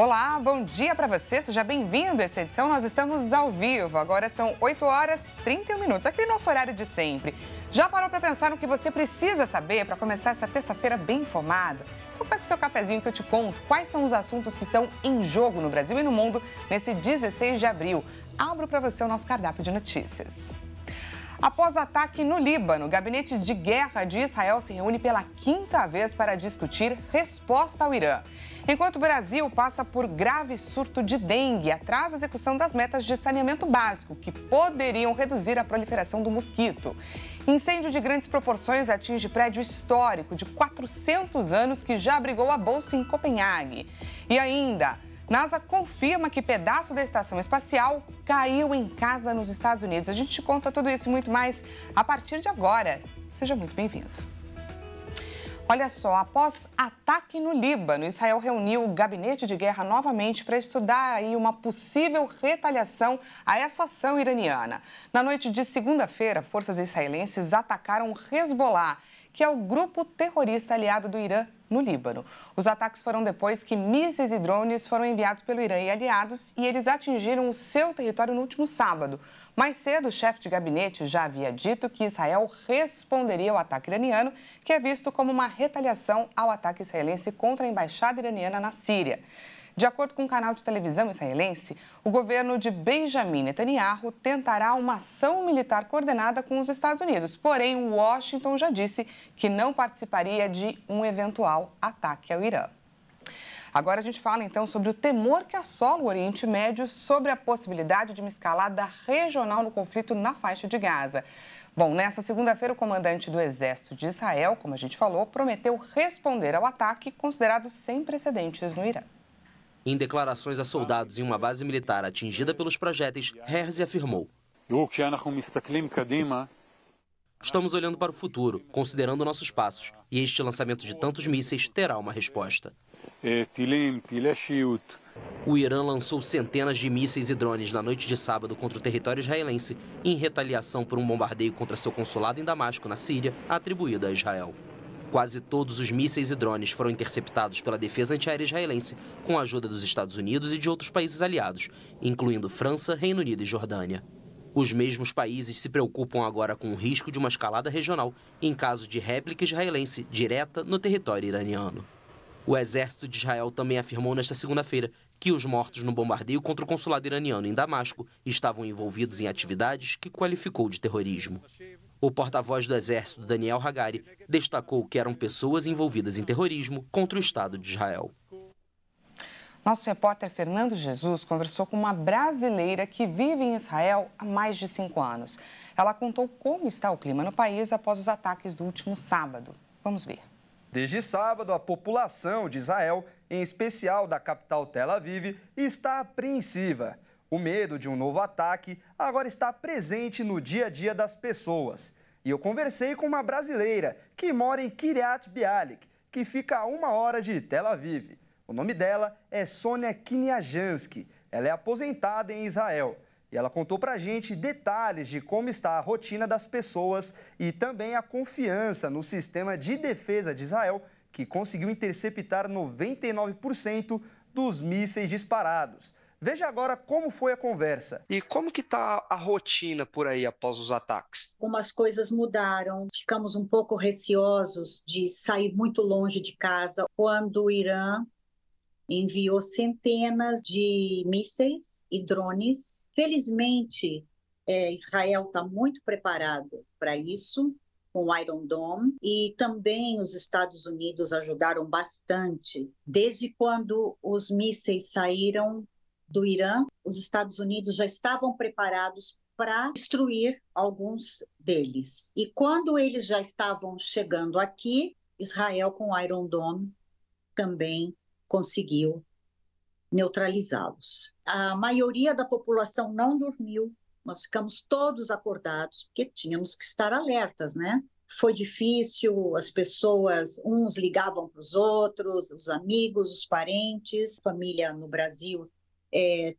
Olá, bom dia para você, seja bem-vindo a essa edição. Nós estamos ao vivo, agora são 8 horas e 31 minutos, aquele nosso horário de sempre. Já parou para pensar no que você precisa saber para começar essa terça-feira bem informado? Então pega o seu cafezinho que eu te conto quais são os assuntos que estão em jogo no Brasil e no mundo nesse 16 de abril. Abro para você o nosso cardápio de notícias. Após ataque no Líbano, o gabinete de guerra de Israel se reúne pela quinta vez para discutir resposta ao Irã. Enquanto o Brasil passa por grave surto de dengue, atrasa da execução das metas de saneamento básico, que poderiam reduzir a proliferação do mosquito. Incêndio de grandes proporções atinge prédio histórico de 400 anos que já abrigou a bolsa em Copenhague. E ainda, NASA confirma que pedaço da estação espacial caiu em casa nos Estados Unidos. A gente te conta tudo isso e muito mais a partir de agora. Seja muito bem-vindo. Olha só, após ataque no Líbano, Israel reuniu o gabinete de guerra novamente para estudar aí uma possível retaliação a essa ação iraniana. Na noite de segunda-feira, forças israelenses atacaram Hezbollah que é o grupo terrorista aliado do Irã no Líbano. Os ataques foram depois que mísseis e drones foram enviados pelo Irã e aliados e eles atingiram o seu território no último sábado. Mais cedo, o chefe de gabinete já havia dito que Israel responderia ao ataque iraniano, que é visto como uma retaliação ao ataque israelense contra a embaixada iraniana na Síria. De acordo com um canal de televisão israelense, o governo de Benjamin Netanyahu tentará uma ação militar coordenada com os Estados Unidos. Porém, Washington já disse que não participaria de um eventual ataque ao Irã. Agora a gente fala então sobre o temor que assola o Oriente Médio sobre a possibilidade de uma escalada regional no conflito na faixa de Gaza. Bom, nessa segunda-feira, o comandante do Exército de Israel, como a gente falou, prometeu responder ao ataque considerado sem precedentes no Irã. Em declarações a soldados em uma base militar atingida pelos projéteis, Herzi afirmou: Estamos olhando para o futuro, considerando nossos passos, e este lançamento de tantos mísseis terá uma resposta. O Irã lançou centenas de mísseis e drones na noite de sábado contra o território israelense, em retaliação por um bombardeio contra seu consulado em Damasco, na Síria, atribuído a Israel. Quase todos os mísseis e drones foram interceptados pela defesa antiaérea israelense, com a ajuda dos Estados Unidos e de outros países aliados, incluindo França, Reino Unido e Jordânia. Os mesmos países se preocupam agora com o risco de uma escalada regional em caso de réplica israelense direta no território iraniano. O exército de Israel também afirmou nesta segunda-feira que os mortos no bombardeio contra o consulado iraniano em Damasco estavam envolvidos em atividades que qualificou de terrorismo. O porta-voz do Exército, Daniel Hagari, destacou que eram pessoas envolvidas em terrorismo contra o Estado de Israel. Nosso repórter Fernando Jesus conversou com uma brasileira que vive em Israel há mais de cinco anos. Ela contou como está o clima no país após os ataques do último sábado. Vamos ver. Desde sábado, a população de Israel, em especial da capital Tel Aviv, está apreensiva. O medo de um novo ataque agora está presente no dia a dia das pessoas. E eu conversei com uma brasileira que mora em Kiryat Bialik, que fica a uma hora de Tel Aviv. O nome dela é Sônia Kiniajansky. Ela é aposentada em Israel. E ela contou pra gente detalhes de como está a rotina das pessoas e também a confiança no sistema de defesa de Israel, que conseguiu interceptar 99% dos mísseis disparados. Veja agora como foi a conversa. E como que está a rotina por aí após os ataques? Algumas coisas mudaram. Ficamos um pouco receosos de sair muito longe de casa quando o Irã enviou centenas de mísseis e drones. Felizmente, é, Israel está muito preparado para isso com o Iron Dome e também os Estados Unidos ajudaram bastante. Desde quando os mísseis saíram do Irã, os Estados Unidos já estavam preparados para destruir alguns deles. E quando eles já estavam chegando aqui, Israel com o Iron Dome também conseguiu neutralizá-los. A maioria da população não dormiu, nós ficamos todos acordados, porque tínhamos que estar alertas, né? Foi difícil, as pessoas, uns ligavam para os outros, os amigos, os parentes, família no Brasil é,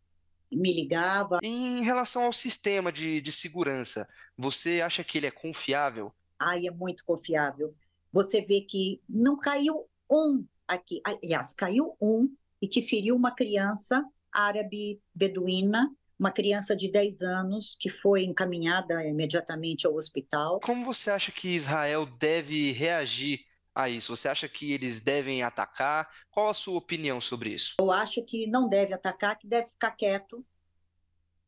me ligava. Em relação ao sistema de, de segurança, você acha que ele é confiável? Ah, é muito confiável. Você vê que não caiu um aqui, aliás, caiu um e que feriu uma criança árabe beduína, uma criança de 10 anos que foi encaminhada imediatamente ao hospital. Como você acha que Israel deve reagir a isso? Você acha que eles devem atacar? Qual a sua opinião sobre isso? Eu acho que não deve atacar, que deve ficar quieto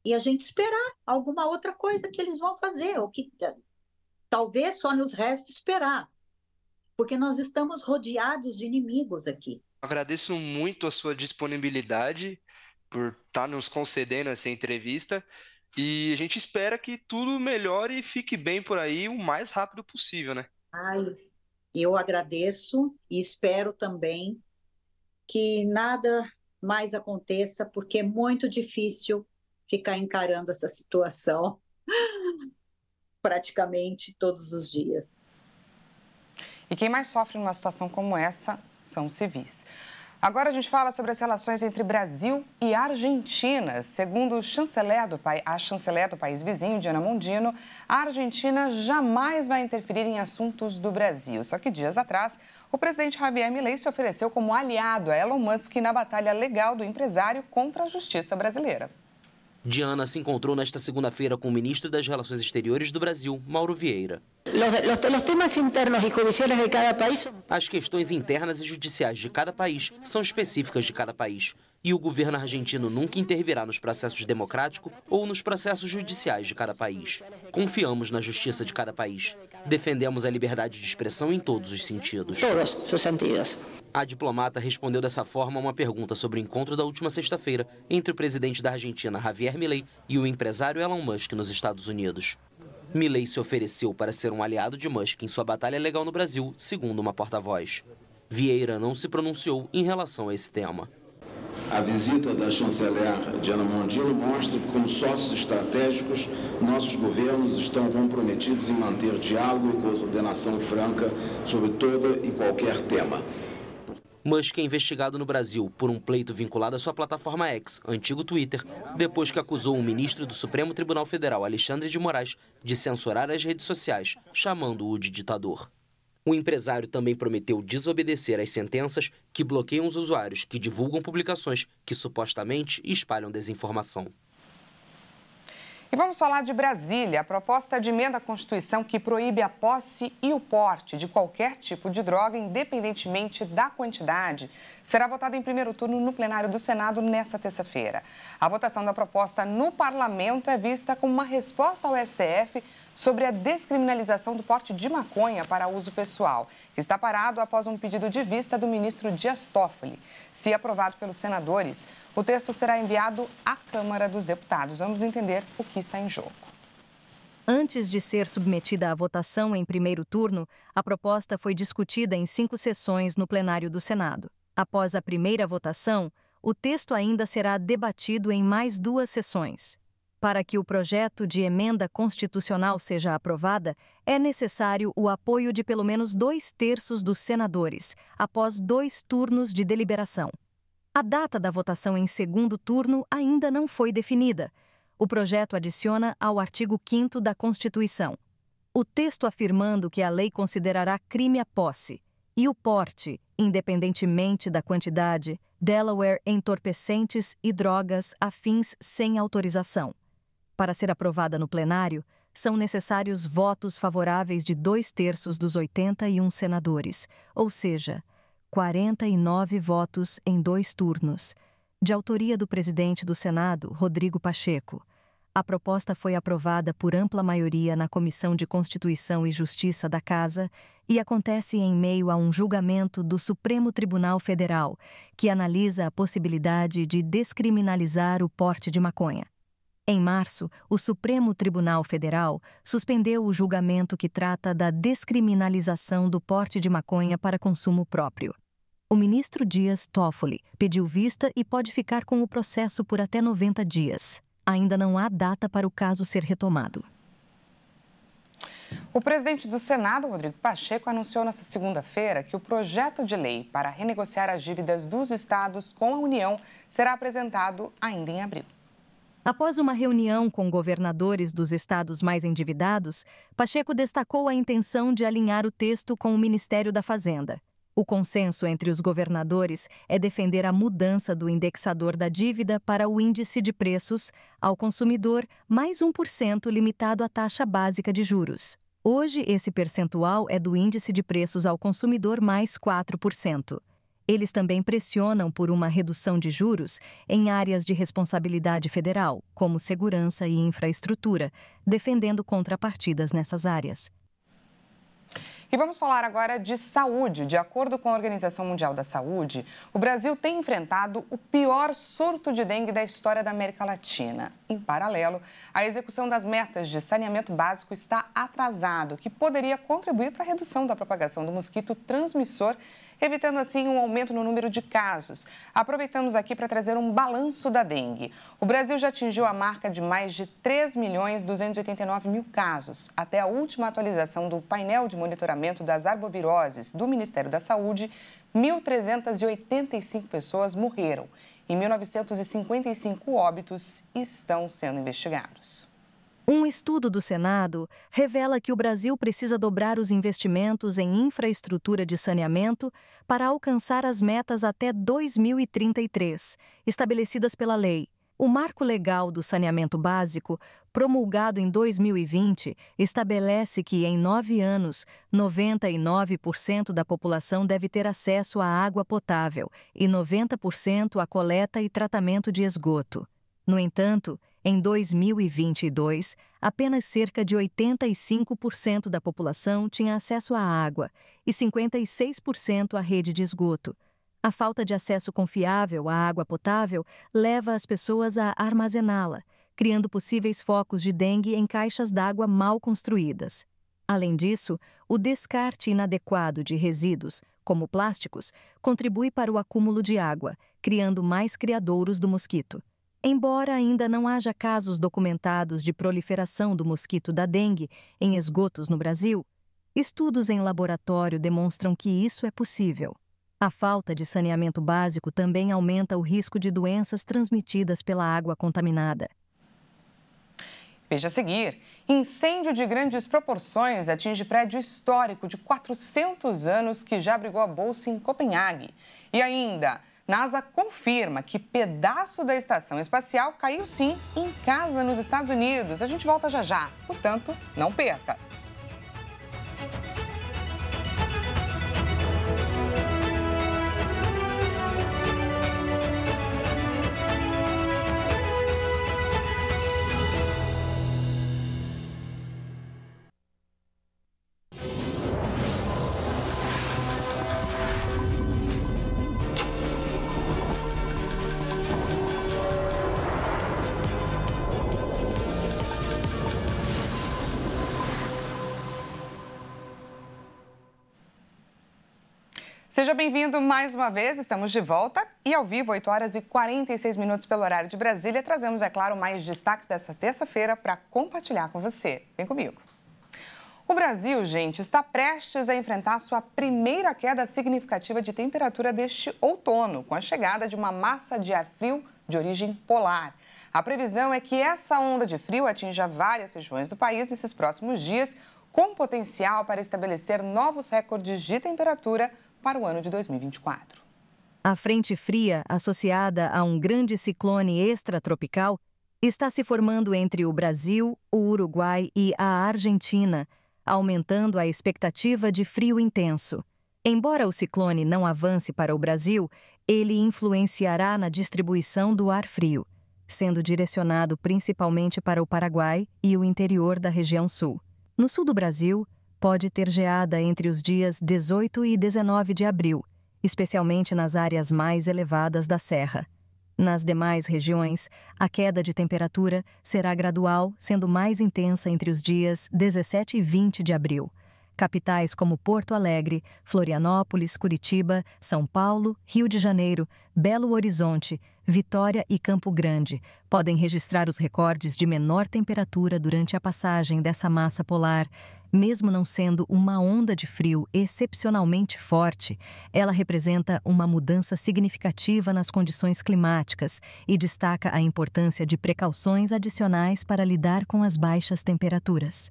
e a gente esperar alguma outra coisa que eles vão fazer, ou que eh, talvez só nos reste esperar, porque nós estamos rodeados de inimigos aqui. Agradeço muito a sua disponibilidade por estar tá nos concedendo essa entrevista. E a gente espera que tudo melhore e fique bem por aí o mais rápido possível, né? Ai, eu agradeço e espero também que nada mais aconteça, porque é muito difícil ficar encarando essa situação praticamente todos os dias. E quem mais sofre numa situação como essa são os civis. Agora a gente fala sobre as relações entre Brasil e Argentina. Segundo o chanceler do pai, a chanceler do país vizinho, Diana Mondino, a Argentina jamais vai interferir em assuntos do Brasil. Só que dias atrás, o presidente Javier Milei se ofereceu como aliado a Elon Musk na batalha legal do empresário contra a justiça brasileira. Diana se encontrou nesta segunda-feira com o ministro das Relações Exteriores do Brasil, Mauro Vieira. As questões internas e judiciais de cada país são específicas de cada país. E o governo argentino nunca intervirá nos processos democráticos ou nos processos judiciais de cada país. Confiamos na justiça de cada país. Defendemos a liberdade de expressão em todos os sentidos. Todos os sentidos. A diplomata respondeu dessa forma a uma pergunta sobre o encontro da última sexta-feira entre o presidente da Argentina, Javier Milei, e o empresário Elon Musk nos Estados Unidos. Milei se ofereceu para ser um aliado de Musk em sua batalha legal no Brasil, segundo uma porta-voz. Vieira não se pronunciou em relação a esse tema. A visita da chanceler Diana Mondino mostra que, como sócios estratégicos, nossos governos estão comprometidos em manter diálogo e coordenação franca sobre todo e qualquer tema. Musk é investigado no Brasil por um pleito vinculado à sua plataforma X, antigo Twitter, depois que acusou o ministro do Supremo Tribunal Federal, Alexandre de Moraes, de censurar as redes sociais, chamando-o de ditador. O empresário também prometeu desobedecer às sentenças que bloqueiam os usuários que divulgam publicações que supostamente espalham desinformação. E vamos falar de Brasília. A proposta de emenda à Constituição que proíbe a posse e o porte de qualquer tipo de droga, independentemente da quantidade, será votada em primeiro turno no plenário do Senado nesta terça-feira. A votação da proposta no parlamento é vista como uma resposta ao STF sobre a descriminalização do porte de maconha para uso pessoal, que está parado após um pedido de vista do ministro Dias Toffoli. Se aprovado pelos senadores, o texto será enviado à Câmara dos Deputados. Vamos entender o que está em jogo. Antes de ser submetida à votação em primeiro turno, a proposta foi discutida em cinco sessões no plenário do Senado. Após a primeira votação, o texto ainda será debatido em mais duas sessões. Para que o projeto de emenda constitucional seja aprovada, é necessário o apoio de pelo menos dois terços dos senadores, após dois turnos de deliberação. A data da votação em segundo turno ainda não foi definida. O projeto adiciona ao artigo 5 da Constituição. O texto afirmando que a lei considerará crime a posse e o porte, independentemente da quantidade, Delaware entorpecentes e drogas afins sem autorização para ser aprovada no plenário, são necessários votos favoráveis de dois terços dos 81 senadores, ou seja, 49 votos em dois turnos. De autoria do presidente do Senado, Rodrigo Pacheco, a proposta foi aprovada por ampla maioria na Comissão de Constituição e Justiça da Casa e acontece em meio a um julgamento do Supremo Tribunal Federal, que analisa a possibilidade de descriminalizar o porte de maconha. Em março, o Supremo Tribunal Federal suspendeu o julgamento que trata da descriminalização do porte de maconha para consumo próprio. O ministro Dias Toffoli pediu vista e pode ficar com o processo por até 90 dias. Ainda não há data para o caso ser retomado. O presidente do Senado, Rodrigo Pacheco, anunciou nesta segunda-feira que o projeto de lei para renegociar as dívidas dos estados com a União será apresentado ainda em abril. Após uma reunião com governadores dos estados mais endividados, Pacheco destacou a intenção de alinhar o texto com o Ministério da Fazenda. O consenso entre os governadores é defender a mudança do indexador da dívida para o índice de preços ao consumidor, mais 1% limitado à taxa básica de juros. Hoje, esse percentual é do índice de preços ao consumidor mais 4%. Eles também pressionam por uma redução de juros em áreas de responsabilidade federal, como segurança e infraestrutura, defendendo contrapartidas nessas áreas. E vamos falar agora de saúde. De acordo com a Organização Mundial da Saúde, o Brasil tem enfrentado o pior surto de dengue da história da América Latina. Em paralelo, a execução das metas de saneamento básico está atrasado, que poderia contribuir para a redução da propagação do mosquito transmissor evitando assim um aumento no número de casos. Aproveitamos aqui para trazer um balanço da dengue. O Brasil já atingiu a marca de mais de 3 milhões 289 mil casos. Até a última atualização do painel de monitoramento das arboviroses do Ministério da Saúde, 1.385 pessoas morreram e 1.955 óbitos estão sendo investigados. Um estudo do Senado revela que o Brasil precisa dobrar os investimentos em infraestrutura de saneamento para alcançar as metas até 2033, estabelecidas pela lei. O Marco Legal do Saneamento Básico, promulgado em 2020, estabelece que, em nove anos, 99% da população deve ter acesso à água potável e 90% à coleta e tratamento de esgoto. No entanto, em 2022, apenas cerca de 85% da população tinha acesso à água e 56% à rede de esgoto. A falta de acesso confiável à água potável leva as pessoas a armazená-la, criando possíveis focos de dengue em caixas d'água mal construídas. Além disso, o descarte inadequado de resíduos, como plásticos, contribui para o acúmulo de água, criando mais criadouros do mosquito. Embora ainda não haja casos documentados de proliferação do mosquito da dengue em esgotos no Brasil, estudos em laboratório demonstram que isso é possível. A falta de saneamento básico também aumenta o risco de doenças transmitidas pela água contaminada. Veja a seguir: incêndio de grandes proporções atinge prédio histórico de 400 anos que já abrigou a bolsa em Copenhague. E ainda. NASA confirma que pedaço da estação espacial caiu sim em casa nos Estados Unidos. A gente volta já já, portanto, não perca! Seja bem-vindo mais uma vez, estamos de volta e ao vivo, 8 horas e 46 minutos pelo horário de Brasília. Trazemos, é claro, mais destaques dessa terça-feira para compartilhar com você. Vem comigo. O Brasil, gente, está prestes a enfrentar sua primeira queda significativa de temperatura deste outono, com a chegada de uma massa de ar frio de origem polar. A previsão é que essa onda de frio atinja várias regiões do país nesses próximos dias, com potencial para estabelecer novos recordes de temperatura para o ano de 2024. A frente fria, associada a um grande ciclone extratropical, está se formando entre o Brasil, o Uruguai e a Argentina, aumentando a expectativa de frio intenso. Embora o ciclone não avance para o Brasil, ele influenciará na distribuição do ar frio, sendo direcionado principalmente para o Paraguai e o interior da região sul. No sul do Brasil, pode ter geada entre os dias 18 e 19 de abril, especialmente nas áreas mais elevadas da serra. Nas demais regiões, a queda de temperatura será gradual, sendo mais intensa entre os dias 17 e 20 de abril. Capitais como Porto Alegre, Florianópolis, Curitiba, São Paulo, Rio de Janeiro, Belo Horizonte, Vitória e Campo Grande podem registrar os recordes de menor temperatura durante a passagem dessa massa polar, mesmo não sendo uma onda de frio excepcionalmente forte, ela representa uma mudança significativa nas condições climáticas e destaca a importância de precauções adicionais para lidar com as baixas temperaturas.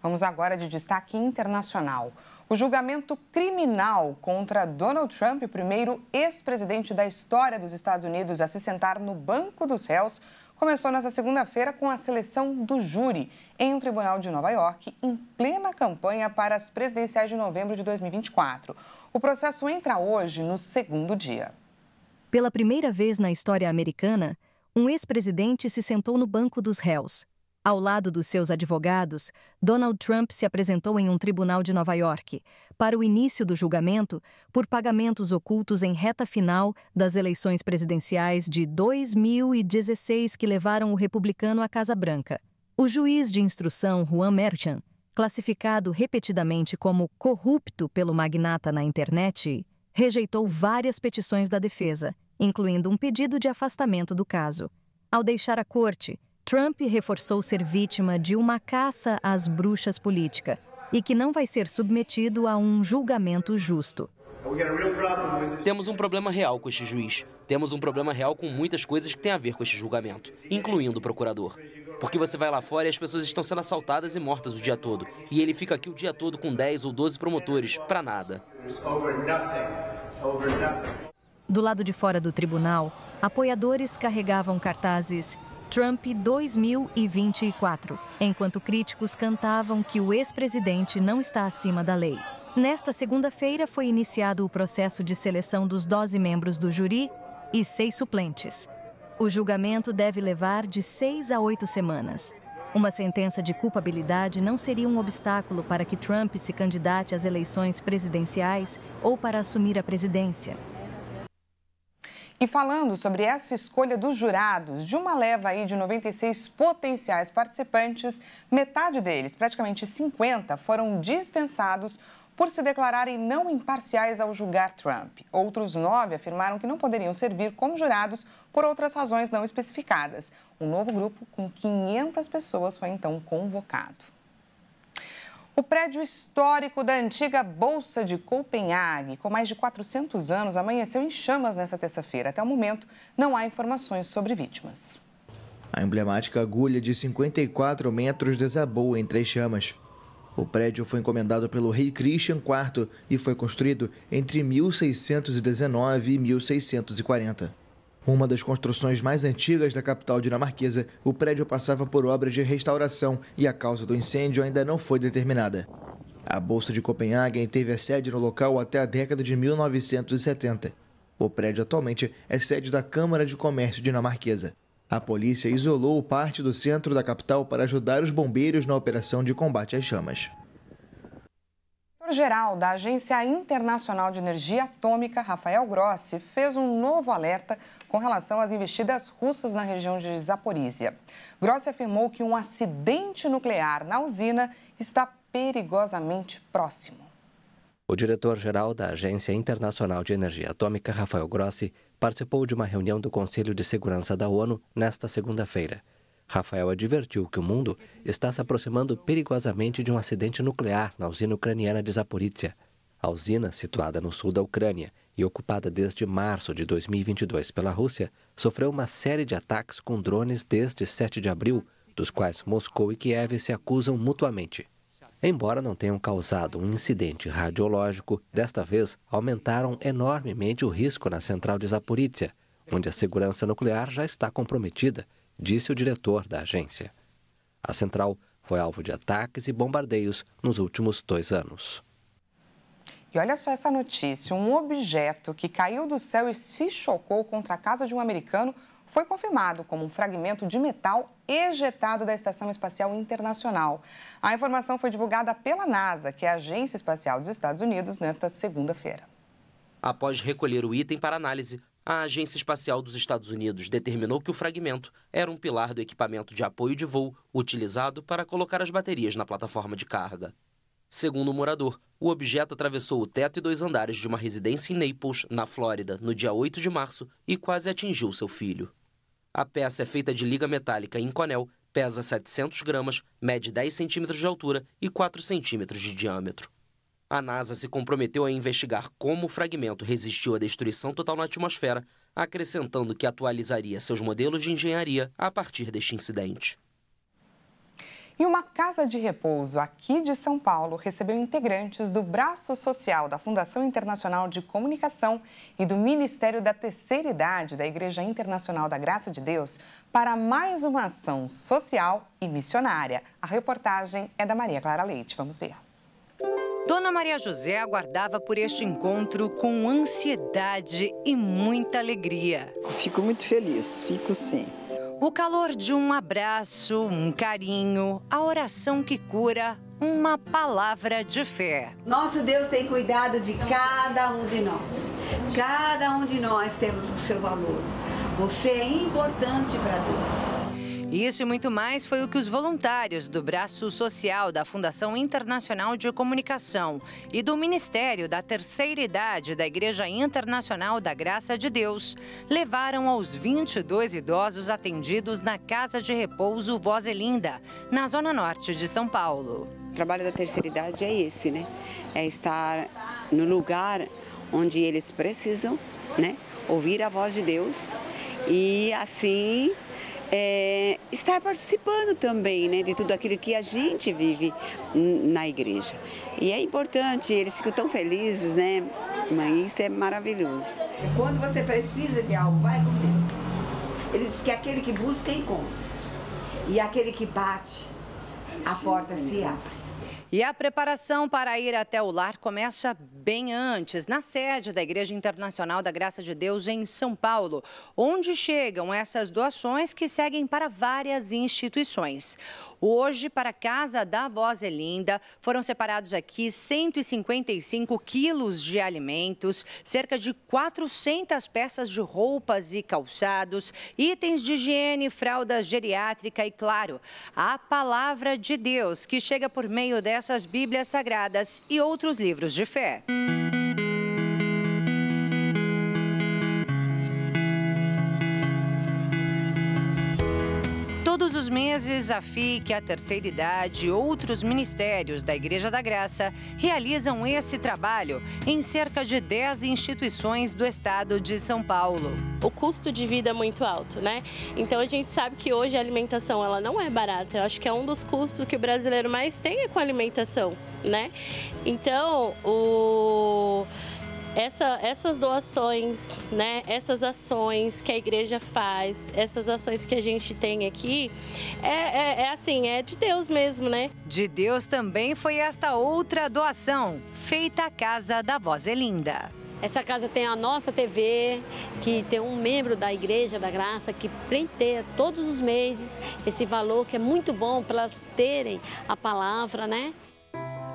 Vamos agora de destaque internacional. O julgamento criminal contra Donald Trump, o primeiro ex-presidente da história dos Estados Unidos a se sentar no banco dos réus, começou nesta segunda-feira com a seleção do júri em um tribunal de Nova York, em plena campanha para as presidenciais de novembro de 2024. O processo entra hoje no segundo dia. Pela primeira vez na história americana, um ex-presidente se sentou no banco dos réus ao lado dos seus advogados, Donald Trump se apresentou em um tribunal de Nova York para o início do julgamento por pagamentos ocultos em reta final das eleições presidenciais de 2016 que levaram o republicano à Casa Branca. O juiz de instrução Juan Merchan, classificado repetidamente como corrupto pelo magnata na internet, rejeitou várias petições da defesa, incluindo um pedido de afastamento do caso. Ao deixar a corte, Trump reforçou ser vítima de uma caça às bruxas política e que não vai ser submetido a um julgamento justo. Temos um problema real com este juiz. Temos um problema real com muitas coisas que têm a ver com este julgamento, incluindo o procurador. Porque você vai lá fora e as pessoas estão sendo assaltadas e mortas o dia todo. E ele fica aqui o dia todo com 10 ou 12 promotores, para nada. Do lado de fora do tribunal, apoiadores carregavam cartazes Trump 2024, enquanto críticos cantavam que o ex-presidente não está acima da lei. Nesta segunda-feira foi iniciado o processo de seleção dos 12 membros do júri e seis suplentes. O julgamento deve levar de seis a oito semanas. Uma sentença de culpabilidade não seria um obstáculo para que Trump se candidate às eleições presidenciais ou para assumir a presidência. E falando sobre essa escolha dos jurados, de uma leva aí de 96 potenciais participantes, metade deles, praticamente 50, foram dispensados por se declararem não imparciais ao julgar Trump. Outros nove afirmaram que não poderiam servir como jurados por outras razões não especificadas. Um novo grupo com 500 pessoas foi então convocado. O prédio histórico da antiga Bolsa de Copenhague, com mais de 400 anos, amanheceu em chamas nesta terça-feira. Até o momento, não há informações sobre vítimas. A emblemática agulha de 54 metros desabou em três chamas. O prédio foi encomendado pelo rei Christian IV e foi construído entre 1619 e 1640. Uma das construções mais antigas da capital dinamarquesa, o prédio passava por obras de restauração e a causa do incêndio ainda não foi determinada. A Bolsa de Copenhague teve a sede no local até a década de 1970. O prédio atualmente é sede da Câmara de Comércio dinamarquesa. A polícia isolou parte do centro da capital para ajudar os bombeiros na operação de combate às chamas. O geral da Agência Internacional de Energia Atômica, Rafael Grossi, fez um novo alerta com relação às investidas russas na região de Zaporizhia, Grossi afirmou que um acidente nuclear na usina está perigosamente próximo. O diretor-geral da Agência Internacional de Energia Atômica, Rafael Grossi, participou de uma reunião do Conselho de Segurança da ONU nesta segunda-feira. Rafael advertiu que o mundo está se aproximando perigosamente de um acidente nuclear na usina ucraniana de Zaporizhia. A usina, situada no sul da Ucrânia e ocupada desde março de 2022 pela Rússia, sofreu uma série de ataques com drones desde 7 de abril, dos quais Moscou e Kiev se acusam mutuamente. Embora não tenham causado um incidente radiológico, desta vez aumentaram enormemente o risco na central de Zaporizhia, onde a segurança nuclear já está comprometida, disse o diretor da agência. A central foi alvo de ataques e bombardeios nos últimos dois anos. E olha só essa notícia: um objeto que caiu do céu e se chocou contra a casa de um americano foi confirmado como um fragmento de metal ejetado da Estação Espacial Internacional. A informação foi divulgada pela NASA, que é a Agência Espacial dos Estados Unidos, nesta segunda-feira. Após recolher o item para análise, a Agência Espacial dos Estados Unidos determinou que o fragmento era um pilar do equipamento de apoio de voo utilizado para colocar as baterias na plataforma de carga. Segundo o morador, o objeto atravessou o teto e dois andares de uma residência em Naples, na Flórida, no dia 8 de março e quase atingiu seu filho. A peça é feita de liga metálica em conel, pesa 700 gramas, mede 10 centímetros de altura e 4 centímetros de diâmetro. A NASA se comprometeu a investigar como o fragmento resistiu à destruição total na atmosfera, acrescentando que atualizaria seus modelos de engenharia a partir deste incidente. E uma casa de repouso aqui de São Paulo recebeu integrantes do braço social da Fundação Internacional de Comunicação e do Ministério da Terceira Idade da Igreja Internacional da Graça de Deus para mais uma ação social e missionária. A reportagem é da Maria Clara Leite. Vamos ver. Dona Maria José aguardava por este encontro com ansiedade e muita alegria. Fico muito feliz, fico sim. O calor de um abraço, um carinho, a oração que cura, uma palavra de fé. Nosso Deus tem cuidado de cada um de nós. Cada um de nós temos o seu valor. Você é importante para Deus. Isso e muito mais foi o que os voluntários do braço social da Fundação Internacional de Comunicação e do Ministério da Terceira Idade da Igreja Internacional da Graça de Deus levaram aos 22 idosos atendidos na Casa de Repouso Vozelinda, na Zona Norte de São Paulo. O trabalho da terceira idade é esse, né? É estar no lugar onde eles precisam, né? Ouvir a voz de Deus e assim é, estar participando também né, de tudo aquilo que a gente vive na igreja. E é importante, eles ficam tão felizes, né? Mas isso é maravilhoso. Quando você precisa de algo, vai com Deus. Ele diz que é aquele que busca encontra. E é aquele que bate, a porta se abre. E a preparação para ir até o lar começa bem antes, na sede da Igreja Internacional da Graça de Deus em São Paulo, onde chegam essas doações que seguem para várias instituições. Hoje, para a casa da avó Zelinda, é foram separados aqui 155 quilos de alimentos, cerca de 400 peças de roupas e calçados, itens de higiene, fralda geriátrica e, claro, a palavra de Deus, que chega por meio dessas Bíblias Sagradas e outros livros de fé. Música Todos os meses, a FIC, a Terceira Idade e outros ministérios da Igreja da Graça realizam esse trabalho em cerca de 10 instituições do estado de São Paulo. O custo de vida é muito alto, né? Então a gente sabe que hoje a alimentação ela não é barata. Eu acho que é um dos custos que o brasileiro mais tem é com a alimentação, né? Então, o essa, essas doações, né, essas ações que a igreja faz, essas ações que a gente tem aqui, é, é, é assim, é de Deus mesmo, né? De Deus também foi esta outra doação, feita à casa da Voz Elinda. É essa casa tem a nossa TV, que tem um membro da Igreja da Graça que preenche todos os meses esse valor que é muito bom para elas terem a palavra, né?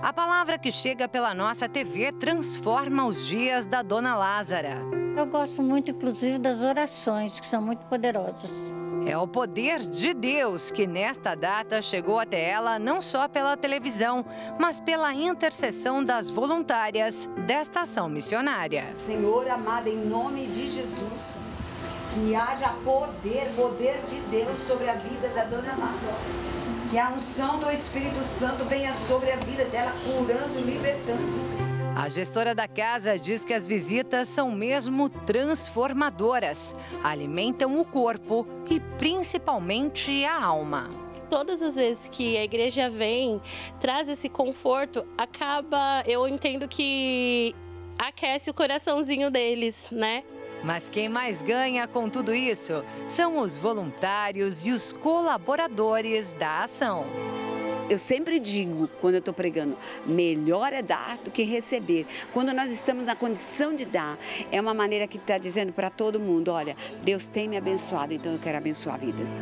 A palavra que chega pela nossa TV transforma os dias da Dona Lázara. Eu gosto muito, inclusive, das orações, que são muito poderosas. É o poder de Deus que nesta data chegou até ela não só pela televisão, mas pela intercessão das voluntárias desta ação missionária. Senhor amado, em nome de Jesus, que haja poder, poder de Deus sobre a vida da dona Lázara que a unção do Espírito Santo venha sobre a vida dela, curando, libertando. A gestora da casa diz que as visitas são mesmo transformadoras, alimentam o corpo e principalmente a alma. Todas as vezes que a igreja vem, traz esse conforto, acaba, eu entendo que aquece o coraçãozinho deles, né? Mas quem mais ganha com tudo isso são os voluntários e os colaboradores da ação. Eu sempre digo, quando eu estou pregando, melhor é dar do que receber. Quando nós estamos na condição de dar, é uma maneira que está dizendo para todo mundo: olha, Deus tem me abençoado, então eu quero abençoar vidas.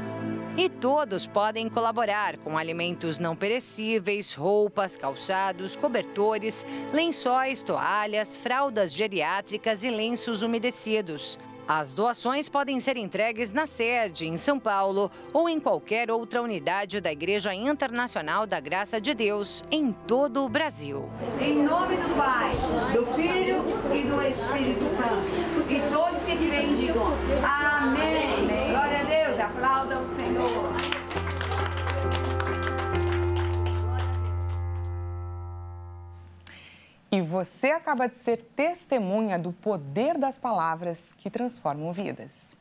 E todos podem colaborar com alimentos não perecíveis, roupas, calçados, cobertores, lençóis, toalhas, fraldas geriátricas e lenços umedecidos. As doações podem ser entregues na sede, em São Paulo, ou em qualquer outra unidade da Igreja Internacional da Graça de Deus, em todo o Brasil. Em nome do Pai, do Filho e do Espírito Santo, e todos que crêem digam amém. E você acaba de ser testemunha do poder das palavras que transformam vidas.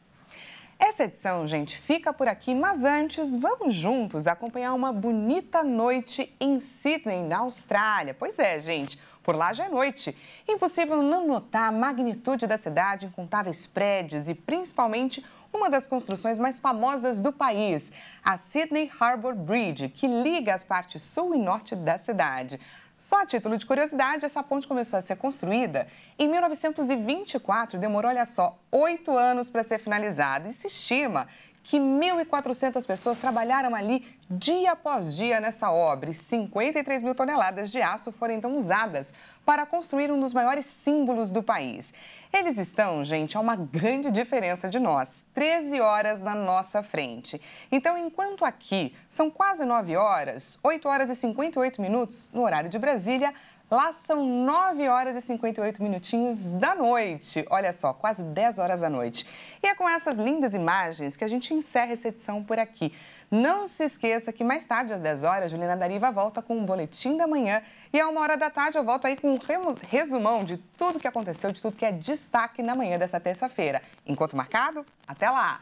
Essa edição, gente, fica por aqui, mas antes vamos juntos acompanhar uma bonita noite em Sydney, na Austrália. Pois é, gente, por lá já é noite. Impossível não notar a magnitude da cidade, incontáveis prédios e principalmente uma das construções mais famosas do país, a Sydney Harbour Bridge, que liga as partes sul e norte da cidade. Só a título de curiosidade, essa ponte começou a ser construída em 1924 demorou, olha só, oito anos para ser finalizada. E se estima que 1.400 pessoas trabalharam ali dia após dia nessa obra e 53 mil toneladas de aço foram então usadas para construir um dos maiores símbolos do país. Eles estão, gente, a uma grande diferença de nós, 13 horas na nossa frente. Então, enquanto aqui são quase 9 horas, 8 horas e 58 minutos no horário de Brasília, Lá são 9 horas e 58 minutinhos da noite. Olha só, quase 10 horas da noite. E é com essas lindas imagens que a gente encerra essa edição por aqui. Não se esqueça que mais tarde, às 10 horas, Juliana Dariva volta com o um Boletim da Manhã. E a uma hora da tarde eu volto aí com um resumão de tudo que aconteceu, de tudo que é destaque na manhã dessa terça-feira. Enquanto marcado, até lá!